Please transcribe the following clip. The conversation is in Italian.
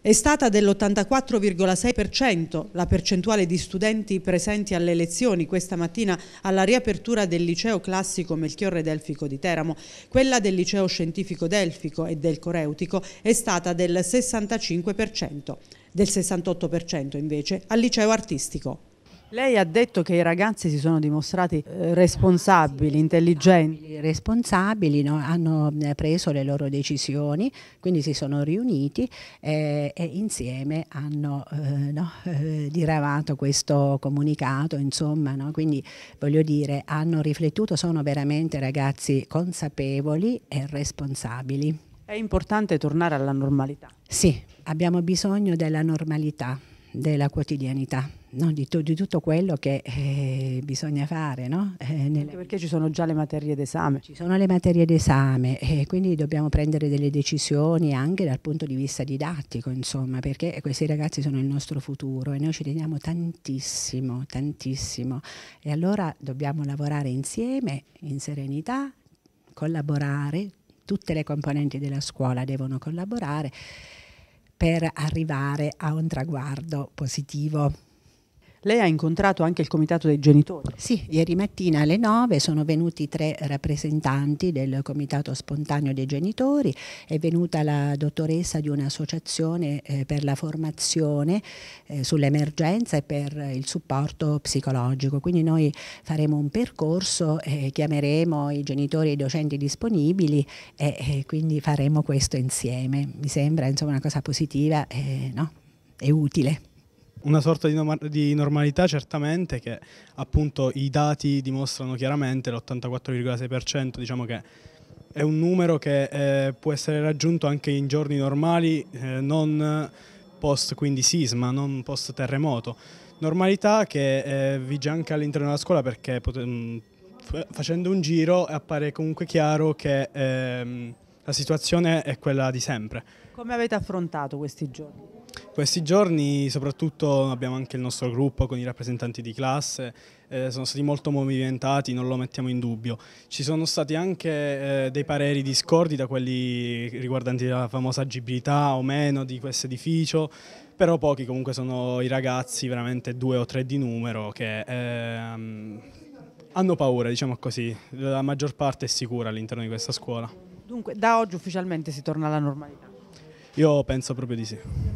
È stata dell'84,6% la percentuale di studenti presenti alle lezioni questa mattina alla riapertura del liceo classico Melchiorre Delfico di Teramo. Quella del liceo scientifico Delfico e del Coreutico è stata del 65%, del 68% invece al liceo artistico. Lei ha detto che i ragazzi si sono dimostrati eh, responsabili, intelligenti. Responsabili, no? hanno eh, preso le loro decisioni, quindi si sono riuniti eh, e insieme hanno eh, no, eh, diravato questo comunicato, insomma, no? quindi voglio dire, hanno riflettuto, sono veramente ragazzi consapevoli e responsabili. È importante tornare alla normalità. Sì, abbiamo bisogno della normalità della quotidianità, no? di, di, tutto quello che eh, bisogna fare. No? Eh, nelle... Perché ci sono già le materie d'esame. Ci sono le materie d'esame e quindi dobbiamo prendere delle decisioni anche dal punto di vista didattico, insomma, perché questi ragazzi sono il nostro futuro e noi ci teniamo tantissimo, tantissimo. E allora dobbiamo lavorare insieme, in serenità, collaborare, tutte le componenti della scuola devono collaborare per arrivare a un traguardo positivo. Lei ha incontrato anche il comitato dei genitori? Sì, ieri mattina alle 9 sono venuti tre rappresentanti del comitato spontaneo dei genitori, è venuta la dottoressa di un'associazione eh, per la formazione eh, sull'emergenza e per il supporto psicologico, quindi noi faremo un percorso, eh, chiameremo i genitori e i docenti disponibili e eh, quindi faremo questo insieme. Mi sembra insomma, una cosa positiva e eh, no? utile. Una sorta di, no di, normalità certamente che appunto i dati dimostrano chiaramente l'84,6% diciamo che è un numero che eh, può essere raggiunto anche in giorni normali, eh, non post quindi sisma, non post terremoto. Normalità che eh, vige anche all'interno della scuola perché mm, facendo un giro appare comunque chiaro che ehm, la situazione è quella di sempre. Come avete affrontato questi giorni? Questi giorni soprattutto abbiamo anche il nostro gruppo con i rappresentanti di classe, eh, sono stati molto movimentati, non lo mettiamo in dubbio. Ci sono stati anche eh, dei pareri discordi da quelli riguardanti la famosa agibilità o meno di questo edificio, però pochi comunque sono i ragazzi, veramente due o tre di numero, che ehm, hanno paura, diciamo così, la maggior parte è sicura all'interno di questa scuola. Dunque da oggi ufficialmente si torna alla normalità? Io penso proprio di sì.